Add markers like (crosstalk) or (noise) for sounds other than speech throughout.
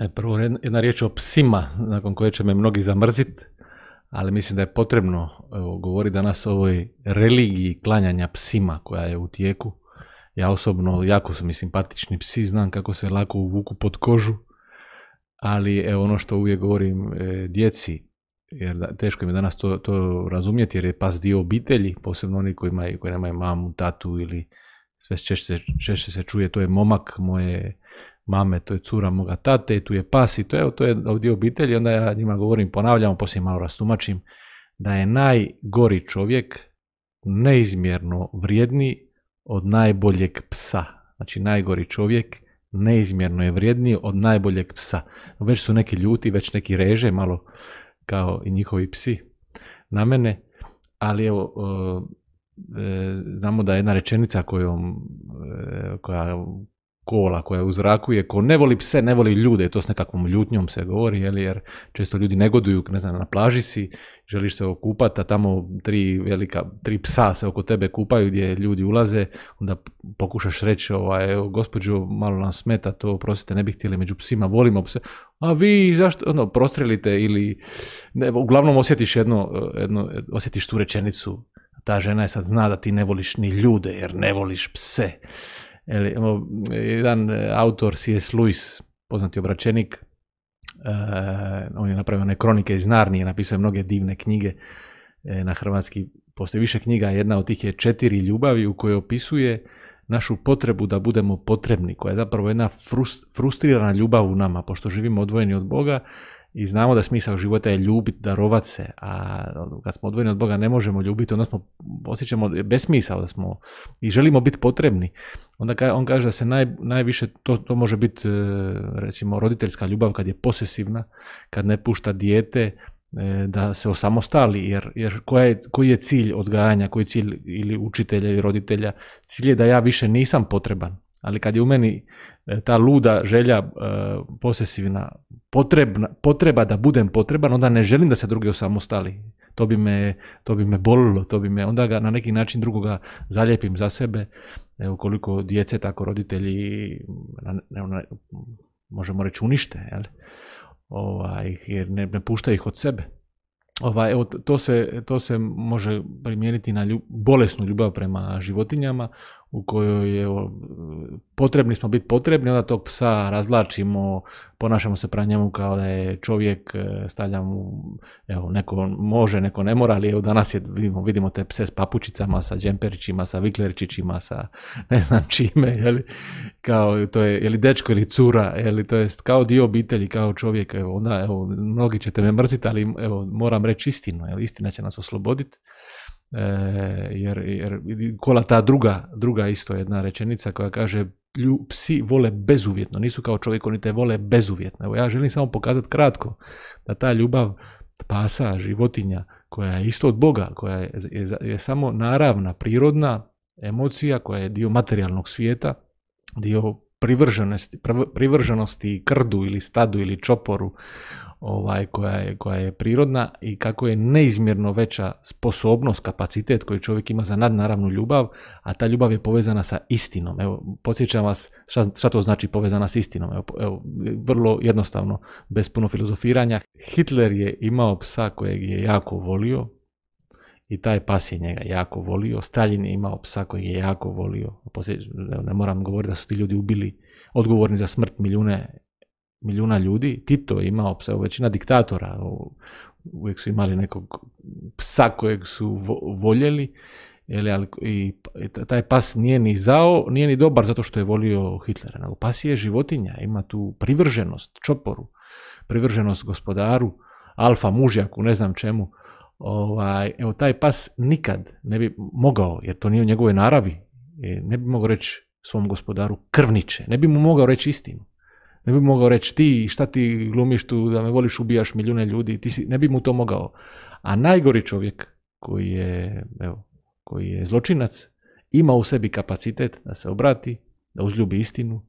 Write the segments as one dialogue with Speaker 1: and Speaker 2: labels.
Speaker 1: E, prvo jedna riječ o psima, nakon koje će me mnogi zamrzit, ali mislim da je potrebno govoriti danas o ovoj religiji klanjanja psima koja je u tijeku. Ja osobno jako su mi simpatični psi, znam kako se lako uvuku pod kožu, ali evo ono što uvijek govorim e, djeci, jer teško mi je danas to, to razumjeti jer je pas dio obitelji, posebno oni koji, koji nemaju mamu, tatu ili sve češće, češće se čuje, to je momak moje mame, to je cura moga tate tu je pas i to je, to je ovdje obitelj. onda ja njima govorim, ponavljam, poslije malo rastumačim, da je najgori čovjek neizmjerno vrijedni od najboljeg psa. Znači najgori čovjek neizmjerno je vrijedniji od najboljeg psa. Već su neki ljuti, već neki reže, malo kao i njihovi psi na mene, ali evo, e, znamo da je jedna rečenica kojom, e, koja kola koja je u zraku je ko ne voli pse, ne voli ljude to s nekakvom ljutnjom se govori, jer često ljudi negoduju, ne znam, na plaži si, želiš se okupati, a tamo tri velika, tri psa se oko tebe kupaju gdje ljudi ulaze, onda pokušaš reći, ovaj, gospođo, malo nam smeta to, prosite, ne bih htjeli među psima, volimo pse, a vi zašto, ono, prostrelite ili, ne, uglavnom osjetiš jedno, jedno, osjetiš tu rečenicu, ta žena je sad zna da ti ne voliš ni ljude jer ne voliš pse. Eli, jedan e, autor, C.S. Lewis, poznati obračenik, e, on je napravio one kronike iz Narnije, napisao je mnoge divne knjige e, na hrvatski. Postoji više knjiga, jedna od tih je Četiri ljubavi u kojoj opisuje našu potrebu da budemo potrebni, koja je zapravo jedna frustrirana ljubav u nama, pošto živimo odvojeni od Boga, i znamo da smisao života je ljubit, darovat se, a ono, kad smo odvojeni od Boga ne možemo ljubiti, onda smo, osjećamo besmisao da smo i želimo biti potrebni. Onda on kaže da se naj, najviše, to, to može biti e, recimo roditeljska ljubav kad je posesivna, kad ne pušta dijete, e, da se osamostali, jer, jer koja je, koji je cilj odgajanja, koji je cilj ili učitelja ili roditelja, cilj je da ja više nisam potreban, ali kad je u meni E, ta luda želja e, posesivna potreba da budem potreban, onda ne želim da se drugi osamostali. To bi me, to bolilo, to bi me, onda ga na neki način drugoga zaljepim za sebe. Ukoliko koliko djece, tako roditelji, možemo reći unište, ovaj, jer ne, pušta ih od sebe. Ovaj, to se, može primijeniti na bolesnu ljubav prema životinjama, u kojoj je potrebni smo biti potrebni, onda tog psa razvlačimo, ponašamo se prema njemu kao da je čovjek, e, stavljamo, evo, neko može, neko ne mora, ali evo danas je, vidimo, vidimo te pse s papučicama, sa džemperićima, sa viklerčićima sa ne znam čime, kao to je, li dečko ili cura, jeli, to jest kao dio obitelji, kao čovjek, evo, onda, evo, mnogi ćete me mrziti, ali evo, moram reći istinu, jeli, istina će nas osloboditi. E, jer, jer kola ta druga, druga isto jedna rečenica koja kaže lju, psi vole bezuvjetno, nisu kao čovjek, oni te vole bezuvjetno. Evo ja želim samo pokazati kratko da ta ljubav pasa, životinja, koja je isto od Boga, koja je, je, je samo naravna, prirodna emocija, koja je dio materijalnog svijeta, dio privrženosti, privrženosti krdu ili stadu ili čoporu ovaj, koja, je, koja je prirodna i kako je neizmjerno veća sposobnost, kapacitet koji čovjek ima za nadnaravnu ljubav, a ta ljubav je povezana sa istinom. Evo, podsjećam vas šta, to znači povezana s istinom. Evo, evo, vrlo jednostavno, bez puno filozofiranja. Hitler je imao psa kojeg je jako volio, i taj pas je njega jako volio. Stalin je imao psa koji je jako volio. Ne moram govoriti da su ti ljudi ubili, odgovorni za smrt milijune, milijuna ljudi. Tito je imao psa, većina diktatora uvijek su imali nekog psa kojeg su voljeli. i, taj pas nije ni zao, nije ni dobar zato što je volio Hitlera. Nego pas je životinja, ima tu privrženost čoporu, privrženost gospodaru, alfa mužjaku, ne znam čemu ovaj, evo taj pas nikad ne bi mogao, jer to nije u njegovoj naravi, e, ne bi mogao reći svom gospodaru krvniče, ne bi mu mogao reći istinu. Ne bi mogao reći ti šta ti glumiš tu, da me voliš, ubijaš milijune ljudi, ti si, ne bi mu to mogao. A najgori čovjek koji je, evo, koji je zločinac, ima u sebi kapacitet da se obrati, da uzljubi istinu,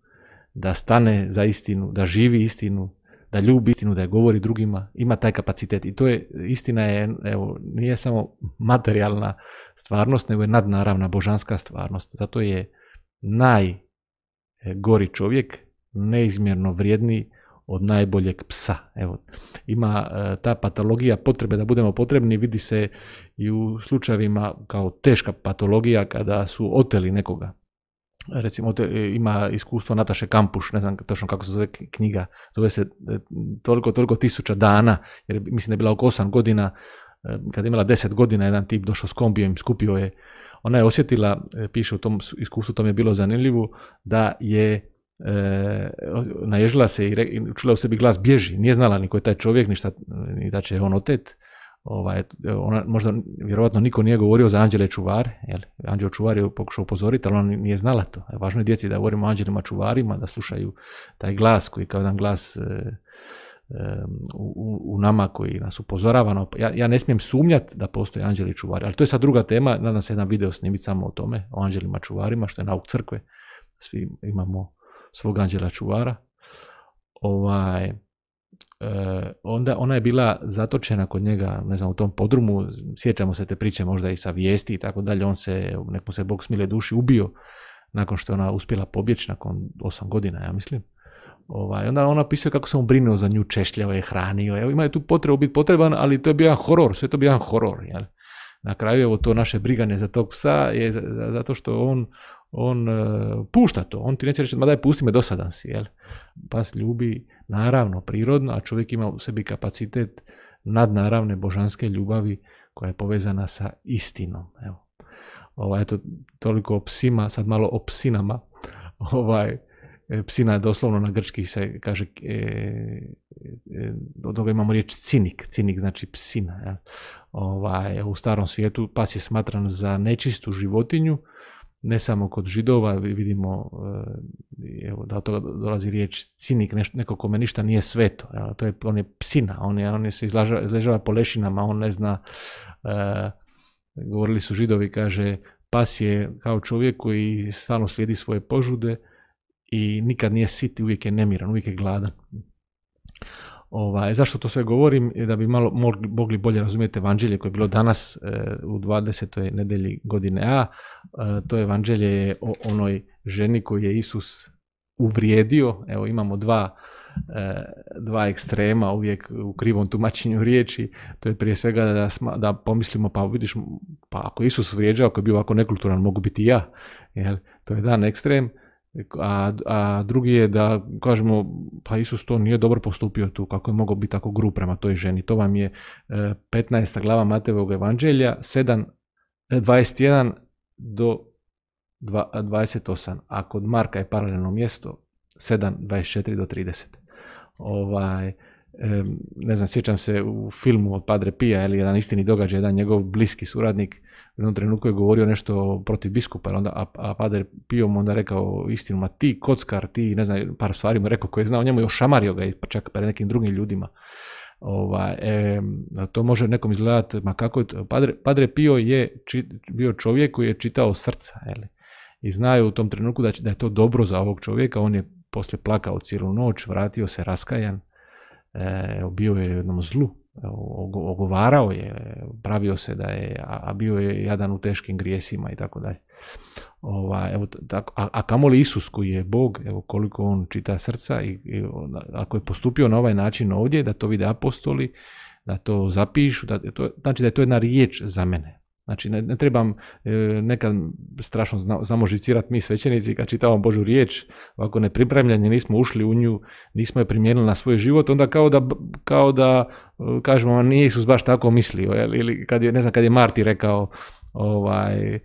Speaker 1: da stane za istinu, da živi istinu, da ljubi istinu, da je govori drugima, ima taj kapacitet. I to je, istina je, evo, nije samo materijalna stvarnost, nego je nadnaravna božanska stvarnost. Zato je najgori čovjek neizmjerno vrijedniji od najboljeg psa. Evo, ima e, ta patologija potrebe da budemo potrebni, vidi se i u slučajevima kao teška patologija kada su oteli nekoga recimo te, e, ima iskustvo Nataše Kampuš, ne znam točno kako se zove knjiga, zove se e, toliko, toliko tisuća dana, jer mislim da je bila oko 8 godina, e, kad je imala 10 godina, jedan tip došao s kombijem, skupio je, ona je osjetila, piše u tom iskustvu, to mi je bilo zanimljivo, da je e, naježila se i, re, čula u sebi glas bježi, nije znala ni ko je taj čovjek, ništa, ni da će on otet, ovaj, e, ona, možda vjerojatno niko nije govorio za anđele čuvar, jel? Anđel čuvar je pokušao upozoriti, ali ona nije znala to. Važno je djeci da govorimo o anđelima čuvarima, da slušaju taj glas koji kao jedan glas e, e, u, nama koji nas upozorava. Ja, ja ne smijem sumnjati da postoje anđeli čuvari, ali to je sad druga tema, nadam se jedan video snimiti samo o tome, o anđelima čuvarima, što je nauk crkve. Svi imamo svog anđela čuvara. Ovaj, E, onda ona je bila zatočena kod njega, ne znam, u tom podrumu, sjećamo se te priče možda i sa vijesti i tako dalje, on se, nek mu se Bog smile duši, ubio nakon što je ona uspjela pobjeći nakon osam godina, ja mislim. Ovaj, onda ona pisao kako se on brinuo za nju, češljao je, hranio je, ima je tu potrebu biti potreban, ali to je bio jedan horor, sve to je bio jedan horor, jel? Na kraju, evo, to naše brigane za tog psa je zato što on on e, pušta to, on ti neće reći, ma daj, pusti me, dosadan si, jel? Pas ljubi, naravno, prirodno, a čovjek ima u sebi kapacitet nadnaravne božanske ljubavi koja je povezana sa istinom, evo. Ovaj, eto, toliko o psima, sad malo o psinama, ovaj, e, psina je doslovno na grčki se kaže, e, e, od toga imamo riječ cinik, cinik znači psina. jel Ovaj, u starom svijetu pas je smatran za nečistu životinju, ne samo kod židova, vidimo, e, evo, da toga dolazi riječ cinik, neko kome ništa nije sveto, to je, on je psina, on, je, on se izlažava, izležava po lešinama, on ne zna, e, govorili su židovi, kaže, pas je kao čovjek koji stalno slijedi svoje požude i nikad nije sit, uvijek je nemiran, uvijek je gladan. Ovaj, zašto to sve govorim? Da bi malo mogli bolje razumjeti evanđelje koje je bilo danas e, u 20. nedelji godine A. E, to evanđelje je o onoj ženi koju je Isus uvrijedio. Evo imamo dva, e, dva ekstrema uvijek u krivom tumačenju riječi. To je prije svega da, da pomislimo pa vidiš, pa ako Isus vrijeđao, ako je bio ovako nekulturan, mogu biti i ja. Jel? To je dan ekstrem. A, a drugi je da kažemo pa Isus to nije dobro postupio tu, kako je mogao biti tako gru prema toj ženi. To vam je 15. E, glava Matevog evanđelja, 7, 21 e, do 28, a kod Marka je paralelno mjesto 7, 24 do 30. Ovaj, ne znam, sjećam se u filmu od Padre Pija, ili jedan istini događaj, jedan njegov bliski suradnik u jednom trenutku je govorio nešto protiv biskupa, onda, a, Padre Pio mu onda rekao istinu, ma ti kockar, ti, ne znam, par stvari mu rekao koji je znao njemu i ošamario ga i čak pre nekim drugim ljudima. Ovaj, to može nekom izgledati, ma kako je to? Padre, Pio je bio čovjek koji je čitao srca, je i znaju u tom trenutku da, da je to dobro za ovog čovjeka, on je poslije plakao cijelu noć, vratio se raskajan, E, evo, bio je jednom zlu, ogovarao je, pravio se da je, a bio je jadan u teškim grijesima i tako dalje. Ova, evo, tako, a, a kamoli Isus koji je Bog, evo koliko on čita srca i, ako je postupio na ovaj način ovdje, da to vide apostoli, da to zapišu, da to, znači da je to jedna riječ za mene. Znači, ne, ne trebam e, nekad strašno zamožicirati mi svećenici kad čitavam Božu riječ, ovako nepripremljeni nismo ušli u nju, nismo je primijenili na svoj život, onda kao da, kao da e, kažemo, nije Isus baš tako mislio, jel? ili kad je, ne znam, kad je Marti rekao, ovaj,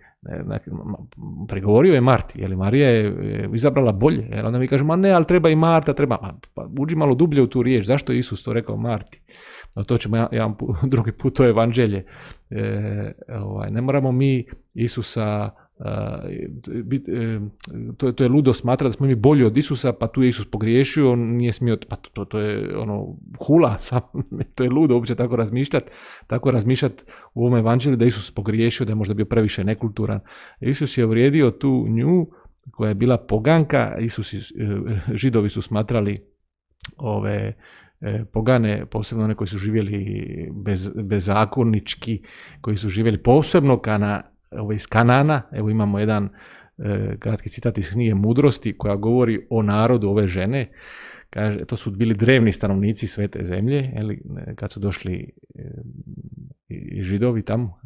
Speaker 1: pregovorio je Marti, jer Marija je izabrala bolje, jer onda mi kaže ma ne, ali treba i Marta, treba, ma, pa uđi malo dublje u tu riječ, zašto je Isus to rekao Marti? to ćemo jedan, (laughs) drugi put, to je evanđelje. E, ovaj, ne moramo mi Isusa Uh, to je, to je ludo smatra da smo mi bolji od Isusa, pa tu je Isus pogriješio, on nije smio, pa to, to je ono hula, (laughs) sam, to je ludo uopće tako razmišljati, tako razmišljati u ovom evanđelju da Isus pogriješio, da je možda bio previše nekulturan. Isus je uvrijedio tu nju koja je bila poganka, Isus, e, židovi su smatrali ove e, pogane, posebno one koji su živjeli bez, bezakonnički, koji su živjeli posebno kana evo iz Kanana, evo imamo jedan e, kratki citat iz knjige Mudrosti koja govori o narodu ove žene. Kaže, to su bili drevni stanovnici svete zemlje, kad su došli e, i židovi tamo.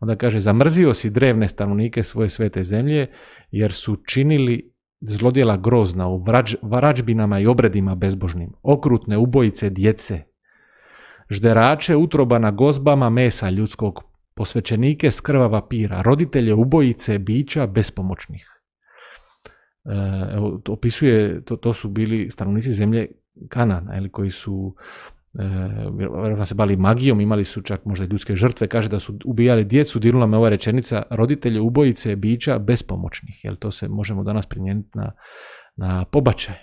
Speaker 1: Onda kaže, zamrzio si drevne stanovnike svoje svete zemlje jer su činili zlodjela grozna u vrađ, i obredima bezbožnim, okrutne ubojice djece, žderače utroba na gozbama mesa ljudskog posvećenike skrvava pira, vapira, roditelje ubojice bića bespomoćnih. E, evo, opisuje, to, su bili stanovnici zemlje Kanana, koji su e, se bali magijom, imali su čak možda i ljudske žrtve, kaže da su ubijali djecu, dirula me ova rečenica, roditelje ubojice bića bespomoćnih, jel to se možemo danas primijeniti na na pobačaj.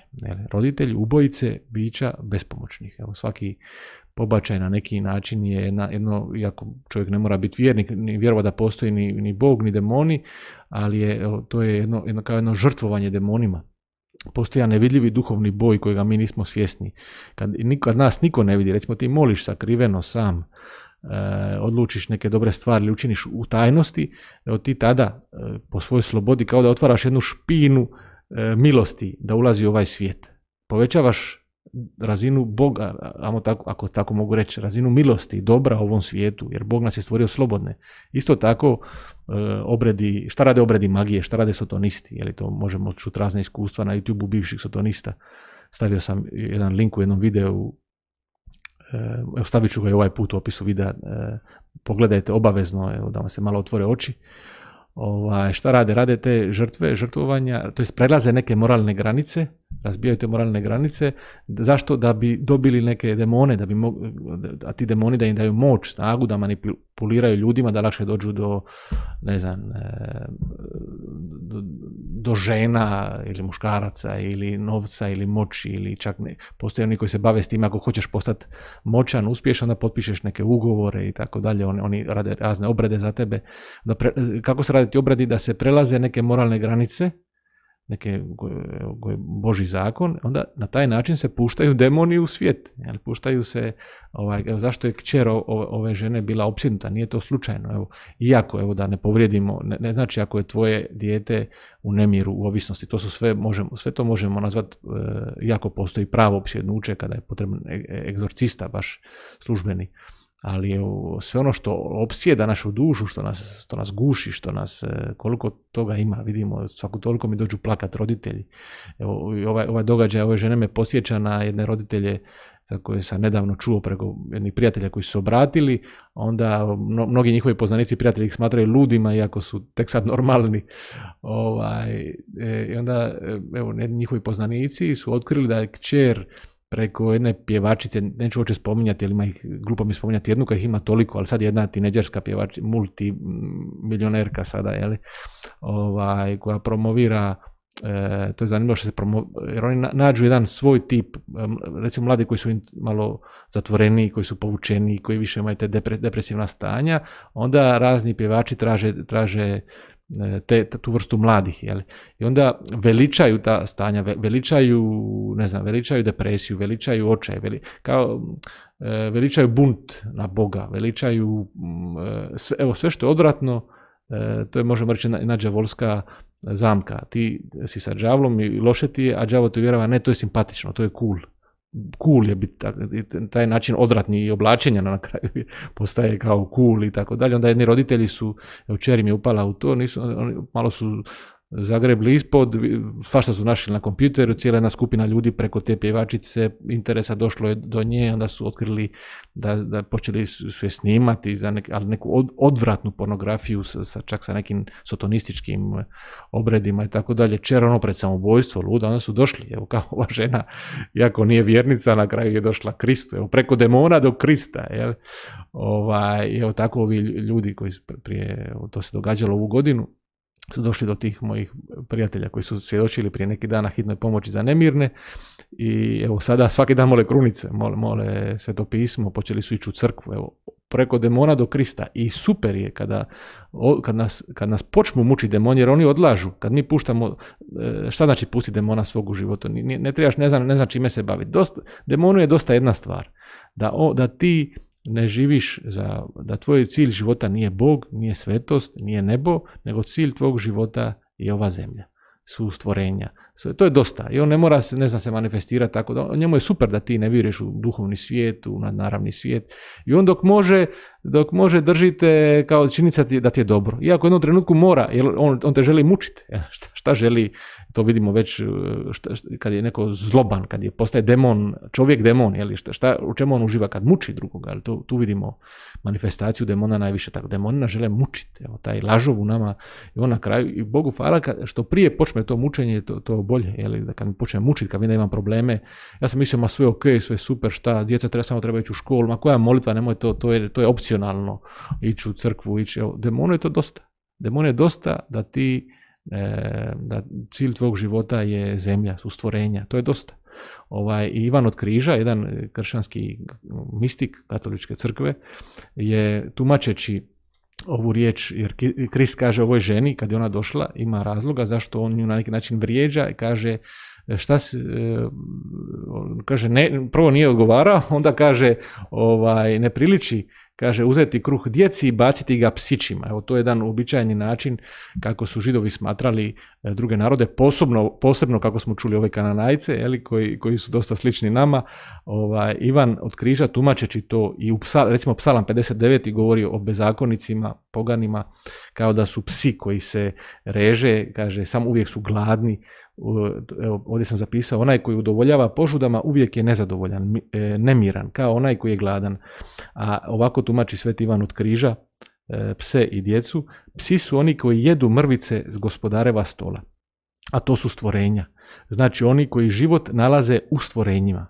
Speaker 1: Roditelji ubojice bića bespomoćnih. Evo, svaki pobačaj na neki način je jedno, iako čovjek ne mora biti vjernik, ni vjerova da postoji ni, ni Bog, ni demoni, ali je, to je jedno, jedno, kao jedno žrtvovanje demonima. Postoja nevidljivi duhovni boj kojega mi nismo svjesni. Kad, kad nas niko ne vidi, recimo ti moliš sakriveno sam, e, odlučiš neke dobre stvari ili učiniš u tajnosti, evo ti tada e, po svojoj slobodi kao da otvaraš jednu špinu E, milosti da ulazi u ovaj svijet. Povećavaš razinu Boga, ako tako mogu reći, razinu milosti, dobra u ovom svijetu, jer Bog nas je stvorio slobodne. Isto tako, e, obredi, šta rade obredi magije, šta rade sotonisti, je to možemo čuti razne iskustva na YouTube-u bivših sotonista. Stavio sam jedan link u jednom videu, e, stavit ću ga i ovaj put u opisu videa, pogledajte obavezno, evo, da vam se malo otvore oči. Ovaj, šta rade? Rade te žrtve, žrtvovanja, to jest prelaze neke moralne granice razbijaju te moralne granice, zašto? Da bi dobili neke demone, da bi a ti demoni da im daju moć, snagu, da manipuliraju ljudima, da lakše dođu do, ne znam, e, do, žena ili muškaraca ili novca ili moći ili čak ne, postoje oni koji se bave s tim, ako hoćeš postati moćan, uspješan, da potpišeš neke ugovore i tako dalje, oni, rade razne obrede za tebe. kako se rade ti obradi? Da se prelaze neke moralne granice, neke je boži zakon, onda na taj način se puštaju demoni u svijet. Jel, puštaju se, ovaj, zašto je kćer ove žene bila opsjednuta, nije to slučajno. Evo, iako, evo da ne povrijedimo, ne, znači ako je tvoje dijete u nemiru, u ovisnosti, to su sve, možemo, sve to možemo nazvati, e, iako postoji pravo opsjednuće kada je potrebno e, egzorcista, baš službeni ali sve ono što opsjeda našu dušu, što nas, što nas guši, što nas, e, koliko toga ima, vidimo, svako toliko mi dođu plakat roditelji. Evo, ovaj, ovaj događaj ove žene me posjeća na jedne roditelje za koje sam nedavno čuo preko jednih prijatelja koji su se obratili, onda mnogi njihovi poznanici i prijatelji ih smatraju ludima, iako su tek sad normalni. Ovaj, e, I onda, e, evo, njihovi poznanici su otkrili da je kćer preko jedne pjevačice, neću uopće spominjati, jer ima ih, glupo mi spominjati jednu koja ih ima toliko, ali sad jedna tineđerska pjevačica, multimilionerka mm, sada, jeli, ovaj, koja promovira e, to je zanimljivo što se promovira, jer oni nađu jedan svoj tip, recimo mladi koji su malo zatvoreni, koji su povučeni, koji više imaju te depresivna stanja, onda razni pjevači traže, traže E, te, tu vrstu mladih. Jeli? I onda veličaju ta stanja, veličaju, ne znam, veličaju depresiju, veličaju očaj, veli, kao, e, veličaju bunt na Boga, veličaju mm, e, sve, evo, sve što je odvratno, to je možemo reći jedna džavolska zamka. Ti si sa džavlom i loše ti je, a džavo ti vjerava ne, to je simpatično, to je cool cool je biti taj način odvratni i oblačenja na kraju postaje kao cool i tako dalje. Onda jedni roditelji su, evo čeri mi je upala u to, nisu, malo su Zagreb ispod, fašta su našli na kompjuteru, cijela jedna skupina ljudi preko te pjevačice, interesa došlo je do nje, onda su otkrili da, da počeli sve snimati za ali neku odvratnu pornografiju sa, čak sa nekim sotonističkim e, obredima i tako dalje. Čer ono pred samobojstvo, luda, onda su došli, evo kao ova žena, jako nije vjernica, na kraju je došla Kristu, evo preko demona do Krista, jel? Ovaj, evo tako ovi ljudi koji prije, to se događalo ovu godinu, su došli do tih mojih prijatelja koji su svjedočili prije neki dana hitnoj pomoći za nemirne i evo sada svaki dan mole krunice, mole, mole pismo počeli su ići u crkvu, evo preko demona do Krista i super je kada, kad, nas, kad nas počnu muči demoni jer oni odlažu, kad mi puštamo, e, šta znači pusti demona svog u životu, ne, ne trebaš, ne znam, ne znam čime se baviti, demonu je dosta jedna stvar, da, o, da ti ne živiš, za, da tvoj cilj života nije Bog, nije svetost, nije nebo, nego cilj tvog života je ova zemlja, su stvorenja. To je dosta i on ne mora se, ne znam, se manifestirati tako da, njemu je super da ti ne vjeruješ u duhovni svijet, u nadnaravni svijet i on dok može, dok može držite kao činica da ti je dobro. Iako u jednom trenutku mora, jer on, on te želi mučiti, (laughs) ja, šta, šta želi, to vidimo već e, šta, kad je neko zloban, kad je postaje demon, čovjek demon, je li, šta, šta, u čemu on uživa kad muči drugoga, ali to, tu vidimo manifestaciju demona najviše tako. demona žele mučiti, evo, taj lažov u nama i on na kraju, i Bogu hvala, što prije počne to mučenje, to, to bolje, je da kad mi počne mučiti, kad vidim da imam probleme, ja sam mislio, ma sve ok, sve super, šta, djeca treba samo treba ići u školu, ma koja molitva, nemoj to, to je, to je opcionalno, ići u crkvu, ići, evo, demonu je to dosta. Demon je dosta da ti E, da cilj tvog života je zemlja, su stvorenja, to je dosta. Ovaj, Ivan od Križa, jedan kršćanski mistik katoličke crkve, je tumačeći ovu riječ, jer Krist kaže ovoj ženi, kad je ona došla, ima razloga zašto on nju na neki način vrijeđa i kaže e, šta si e, kaže ne, prvo nije odgovarao, (laughs) onda kaže ovaj, ne priliči Kaže, uzeti kruh djeci i baciti ga psićima. Evo, to je jedan uobičajeni način kako su židovi smatrali e, druge narode, posebno, posebno kako smo čuli ove kananajce, jeli, koji, koji su dosta slični nama. Ovaj, Ivan od križa tumačeći to i u recimo psalam 59. govori o bezakonicima, poganima, kao da su psi koji se reže, kaže, sam uvijek su gladni, evo, ovdje sam zapisao, onaj koji udovoljava požudama uvijek je nezadovoljan, e, nemiran, kao onaj koji je gladan. A ovako tumači Sveti Ivan od križa, e, pse i djecu. Psi su oni koji jedu mrvice s gospodareva stola, a to su stvorenja. Znači oni koji život nalaze u stvorenjima.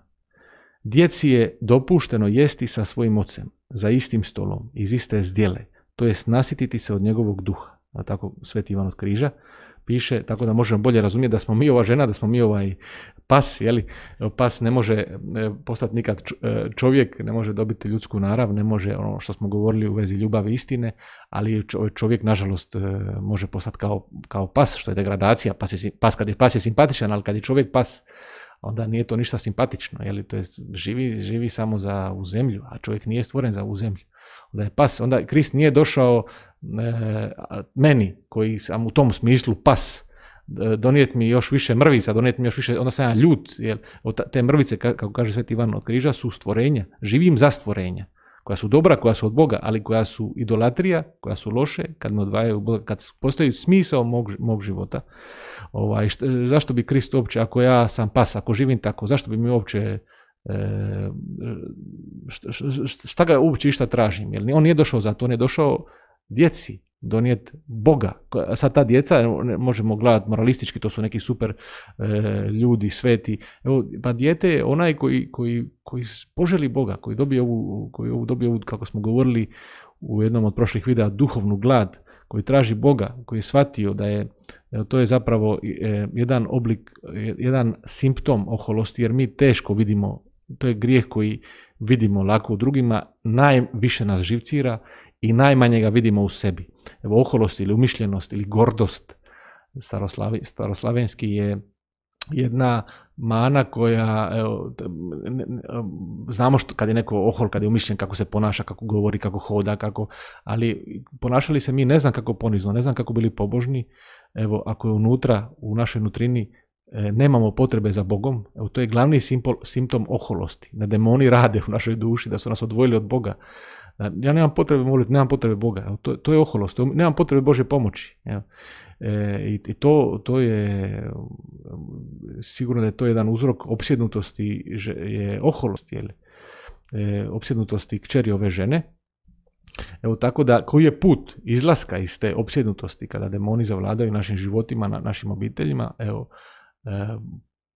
Speaker 1: Djeci je dopušteno jesti sa svojim ocem, za istim stolom, iz iste zdjele, to je nasititi se od njegovog duha, tako Sveti Ivan od križa, piše, tako da možemo bolje razumjeti da smo mi ova žena, da smo mi ovaj pas, jeli, pas ne može e, postati nikad e, čovjek, ne može dobiti ljudsku narav, ne može ono što smo govorili u vezi ljubavi istine, ali čovjek nažalost e, može postati kao, pas, što je degradacija, pas, je, pas kad je pas je simpatičan, ali kad je čovjek pas, onda nije to ništa simpatično, jeli, to je živi, živi samo za u zemlju, a čovjek nije stvoren za u zemlju da je pas, onda Krist nije došao e, meni, koji sam u tom smislu pas, e, donijeti mi još više mrvica, donijeti mi još više, onda sam ja ljut, jer te mrvice, kako kaže Sveti Ivan od križa, su stvorenja, živim za stvorenja, koja su dobra, koja su od Boga, ali koja su idolatrija, koja su loše, kad me odvajaju kad postoji smisao mog, mog života. Ovaj, e, zašto bi Krist uopće, ako ja sam pas, ako živim tako, zašto bi mi uopće E, šta, ga uopće išta tražim, jer on nije došao za to, on je došao djeci donijet Boga. Sad ta djeca, možemo gledati moralistički, to su neki super e, ljudi, sveti. Evo, pa dijete je onaj koji, koji, poželi Boga, koji dobije ovu, koji dobije ovu, kako smo govorili u jednom od prošlih videa, duhovnu glad, koji traži Boga, koji je shvatio da je, to je zapravo e, jedan oblik, jedan simptom oholosti, jer mi teško vidimo to je grijeh koji vidimo lako u drugima, najviše nas živcira i najmanje ga vidimo u sebi. Evo, oholost ili umišljenost ili gordost staroslavenski je jedna mana koja, evo, znamo što, kad je neko ohol, kad je umišljen, kako se ponaša, kako govori, kako hoda, kako, ali ponašali se mi ne znam kako ponizno, ne znam kako bili pobožni, evo, ako je unutra, u našoj nutrini, E, nemamo potrebe za Bogom, to je glavni simptom oholosti, da demoni rade u našoj duši, da su nas odvojili od Boga. Ja nemam potrebe moliti, nemam potrebe Boga, to, to je oholost, nemam potrebe Bože pomoći. Evo. E, I to, to je, sigurno da je to jedan uzrok opsjednutosti, je oholost, E, opsjednutosti kćeri ove žene, Evo tako da koji je put izlaska iz te opsjednutosti kada demoni zavladaju našim životima, na našim obiteljima, evo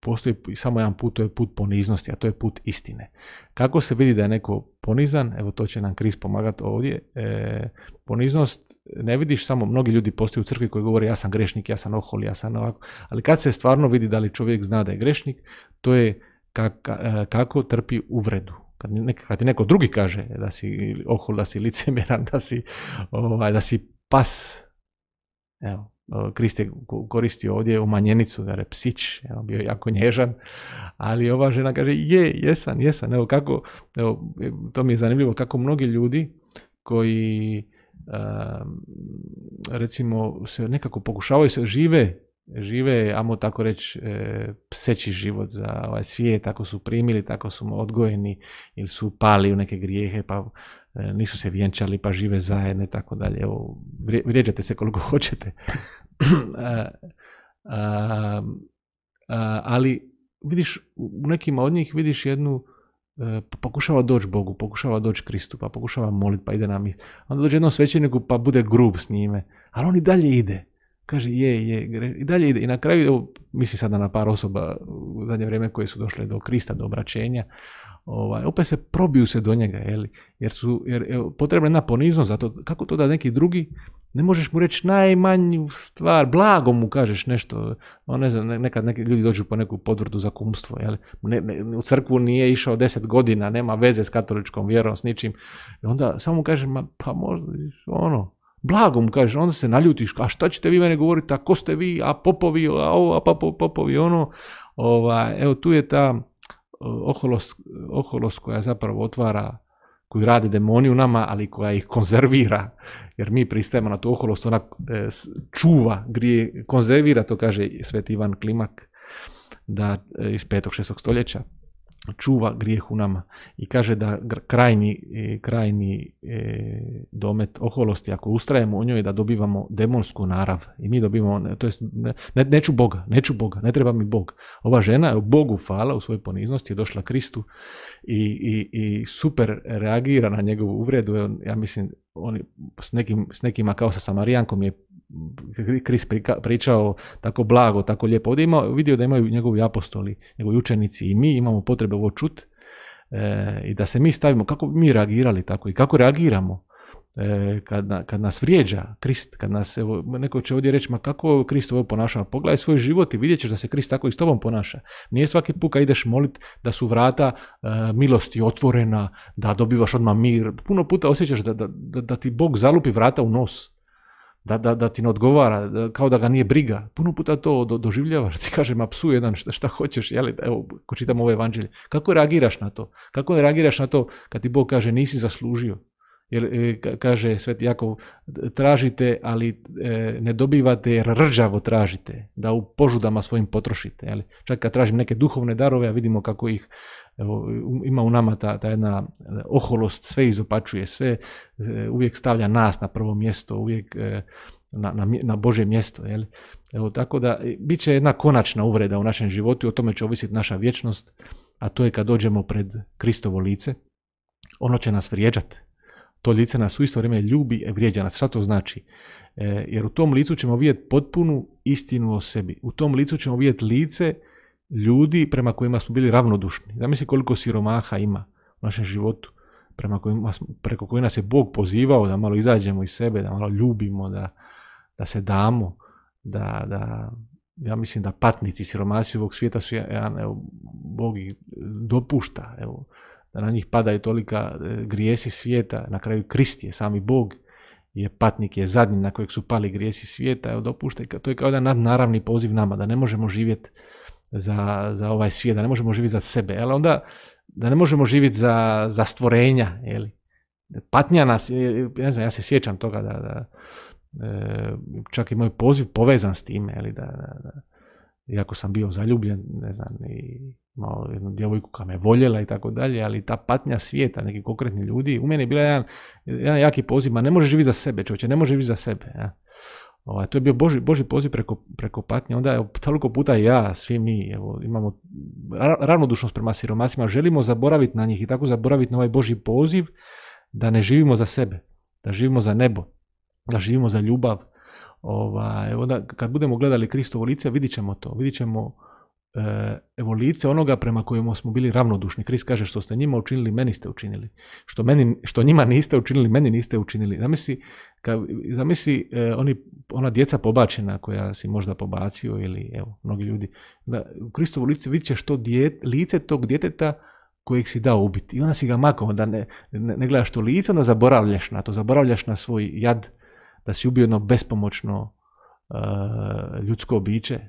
Speaker 1: postoji samo jedan put, to je put poniznosti, a to je put istine. Kako se vidi da je neko ponizan, evo to će nam Kris pomagati ovdje, e, poniznost ne vidiš samo, mnogi ljudi postoji u crkvi koji govore ja sam grešnik, ja sam ohol, ja sam ovako, ali kad se stvarno vidi da li čovjek zna da je grešnik, to je e, kako trpi uvredu. Kad, kad ti neko drugi kaže da si ohol, da si licemjeran, da si, ovaj, da si pas, evo, Krist je koristio ovdje umanjenicu, da je psić, evo, bio jako nježan, ali ova žena kaže, je, jesam, jesam, evo kako, evo, e, to mi je zanimljivo, kako mnogi ljudi koji, e, recimo, se nekako pokušavaju se žive žive, amo tako reći, e, pseći život za ovaj svijet, tako su primili, tako su odgojeni ili su pali u neke grijehe, pa E, nisu se vjenčali pa žive zajedno i tako dalje. Evo, vrijeđate se koliko (laughs) hoćete. (clears throat) E, ali vidiš, u nekima od njih vidiš jednu e, pokušava doći Bogu, pokušava doći Kristu, pa pokušava moliti, pa ide na mis. Onda dođe jednom svećeniku pa bude grub s njime, ali on i dalje ide. Kaže, je, je, i dalje ide. I na kraju, mislim sada na par osoba u zadnje vrijeme koje su došle do Krista, do obraćenja, ovaj, opet se probiju se do njega, li jer su jer, evo, potrebna jedna poniznost, zato kako to da neki drugi, ne možeš mu reći najmanju stvar, blago mu kažeš nešto, ne znam, nekad neki ljudi dođu po neku potvrdu za kumstvo, jeli? Ne, u crkvu nije išao deset godina, nema veze s katoličkom vjerom, s ničim, i onda samo kaže, pa možda, ono, blago mu kažeš, onda se naljutiš, a šta ćete vi mene govoriti, a ko ste vi, a popovi, a ovo, a pa popovi, ono. Ovaj, evo, tu je ta oholost, koja zapravo otvara koju rade demoni u nama, ali koja ih konzervira, jer mi pristajemo na tu oholost, ona e, čuva, grije, konzervira, to kaže sveti Ivan Klimak da, e, iz 5. šestog stoljeća čuva grijeh u nama i kaže da krajni, e, krajni e, domet oholosti, ako ustrajemo u njoj da dobivamo demonsku narav i mi dobivamo, to jest neću Boga, neću Boga, ne treba mi Bog. Ova žena je Bogu fala u svojoj poniznosti, je došla Kristu i, i, i super reagira na njegovu uvredu, ja mislim oni s, nekim, s nekima kao sa Samarijankom je Kris pričao tako blago, tako lijepo. Ovdje ima, vidio da imaju njegovi apostoli, njegovi učenici i mi imamo potrebe ovo čut e, i da se mi stavimo, kako mi reagirali tako i kako reagiramo e, kad, kad, nas vrijeđa Krist, kad nas, evo, neko će ovdje reći, ma kako Krist ovo ponaša, pogledaj svoj život i vidjet ćeš da se Krist tako i s tobom ponaša. Nije svaki put kad ideš molit da su vrata e, milosti otvorena, da dobivaš odmah mir. Puno puta osjećaš da, da, da ti Bog zalupi vrata u nos da, da, da ti ne odgovara, kao da ga nije briga. Puno puta to doživljavaš, ti kaže, ma psu jedan šta, šta hoćeš, jeli, evo, ko čitam ovo evanđelje. Kako reagiraš na to? Kako reagiraš na to kad ti Bog kaže nisi zaslužio? Jer e, kaže Sveti Jakov, tražite, ali e, ne dobivate jer rđavo tražite, da u požudama svojim potrošite. Jel? Čak kad tražim neke duhovne darove, a vidimo kako ih evo, um, ima u nama ta, ta jedna e, oholost, sve izopačuje, sve uvijek stavlja nas na prvo mjesto, uvijek na, na, na Bože mjesto. Jel? Evo, tako da, bit će jedna konačna uvreda u našem životu o tome će ovisiti naša vječnost, a to je kad dođemo pred Kristovo lice, ono će nas vrijeđati to lice nas u isto vrijeme ljubi, vrijeđa nas. Šta to znači? E, jer u tom licu ćemo vidjeti potpunu istinu o sebi. U tom licu ćemo vidjeti lice ljudi prema kojima smo bili ravnodušni. Zamisli koliko siromaha ima u našem životu, prema preko kojih nas je Bog pozivao da malo izađemo iz sebe, da malo ljubimo, da, se damo, da, da, ja mislim da patnici, siromasi ovog svijeta su jedan, evo, Bog ih dopušta, evo, da na njih padaju tolika e, grijesi svijeta, na kraju Krist je, sami Bog je patnik, je zadnji na kojeg su pali grijesi svijeta, evo dopuštaj, to je kao jedan nadnaravni poziv nama, da ne možemo živjeti za, za ovaj svijet, da ne možemo živjeti za sebe, ali onda da ne možemo živjeti za, za stvorenja, jeli. Patnja nas, ne znam, ja se sjećam toga da, da e, čak i moj poziv povezan s time, jeli, da, da, da iako sam bio zaljubljen, ne znam, i malo jednu djevojku koja me voljela i tako dalje, ali ta patnja svijeta, neki konkretni ljudi, u meni je bila jedan, jedan jaki poziv, ma ne možeš živjeti za sebe, čovječe, ne možeš živjeti za sebe. Ovaj, to je bio Boži, Boži poziv preko, preko patnje, onda je toliko puta ja, svi mi, evo, imamo ravnodušnost prema siromasima, želimo zaboraviti na njih i tako zaboraviti na ovaj Boži poziv da ne živimo za sebe, da živimo za nebo, da živimo za ljubav. Evo, ovaj, onda kad budemo gledali Kristovo lice, vidit ćemo to, vidit ćemo Eh, evolucija onoga prema kojemu smo bili ravnodušni. Kris kaže što ste njima učinili, meni ste učinili. Što, meni, što njima niste učinili, meni niste učinili. Zamisli, zamisli eh, oni, ona djeca pobačena koja si možda pobacio ili evo, mnogi ljudi. Da, u Kristovu licu vidit ćeš to lice tog djeteta kojeg si dao ubiti. I onda si ga mako da ne, ne, gledaš to lice, onda zaboravljaš na to, zaboravljaš na svoj jad, da si ubio jedno bespomoćno eh, ljudsko biće.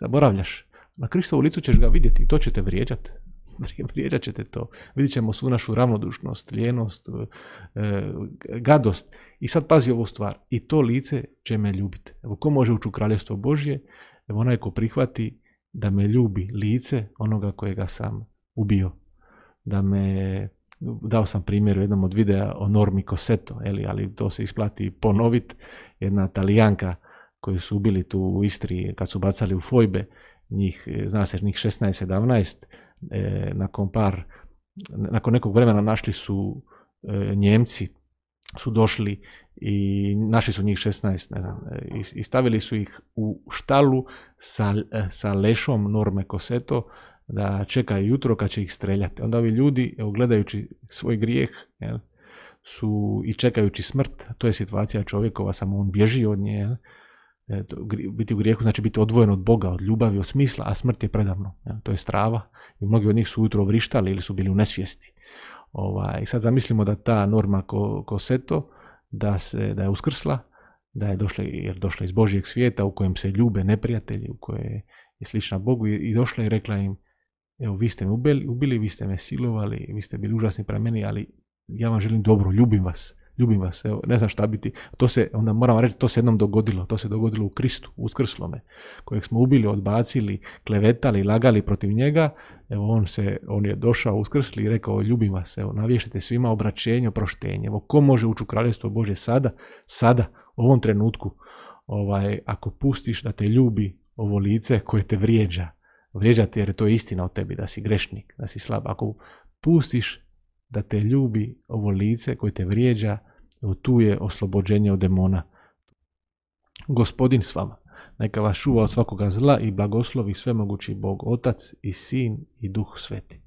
Speaker 1: Zaboravljaš na Kristovu licu ćeš ga vidjeti i to ćete vrijeđati. Vrijeđat (laughs) ćete to. Vidjet ćemo svu našu ravnodušnost, ljenost, e, gadost. I sad pazi ovu stvar. I to lice će me ljubiti. Evo, ko može ući u kraljevstvo Božje? Evo, onaj ko prihvati da me ljubi lice onoga kojega sam ubio. Da me dao sam primjer u jednom od videa o normi Koseto, ali to se isplati ponovit, jedna talijanka koju su ubili tu u Istri kad su bacali u fojbe njih, e, zna se, njih 16-17, e, nakon par, nakon nekog vremena našli su e, Njemci, su došli i našli su njih 16, ne znam, i, stavili su ih u štalu sa, lešom Norme Koseto, da čekaju jutro kad će ih streljati. Onda ovi ljudi, evo, gledajući svoj grijeh, jel, su i čekajući smrt, to je situacija čovjekova, samo on bježi od nje, E, biti u grijehu znači biti odvojen od Boga, od ljubavi, od smisla, a smrt je predavno. To je strava i mnogi od njih su ujutro vrištali ili su bili u nesvijesti. Ovaj, sad zamislimo da ta norma ko, koseto, da, da je uskrsla, da je došla, jer došla iz Božijeg svijeta u kojem se ljube neprijatelji, u koje je slična Bogu i, došla i rekla im, evo vi ste me ubili, vi ste me silovali, vi ste bili užasni prema meni, ali ja vam želim dobro, ljubim vas ljubim vas, evo, ne znam šta biti. To se, onda moram reći, to se jednom dogodilo, to se dogodilo u Kristu, uskrslome, kojeg smo ubili, odbacili, klevetali, lagali protiv njega, evo on se, on je došao uskrsli i rekao, ljubim vas, evo, navještite svima obraćenje, oproštenje, evo, ko može ući u kraljevstvo Bože sada, sada, u ovom trenutku, ovaj, ako pustiš da te ljubi ovo lice koje te vrijeđa, vrijeđa te jer to je istina o tebi, da si grešnik, da si slab, ako pustiš da te ljubi ovo lice koje te vrijeđa, Evo tu je oslobođenje od demona. Gospodin s vama, neka vas čuva od svakoga zla i blagoslovi svemogući Bog, Otac i Sin i Duh Sveti.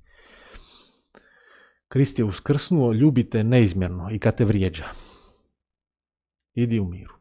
Speaker 1: Krist je uskrsnuo, ljubite neizmjerno i kad te vrijeđa. Idi u miru.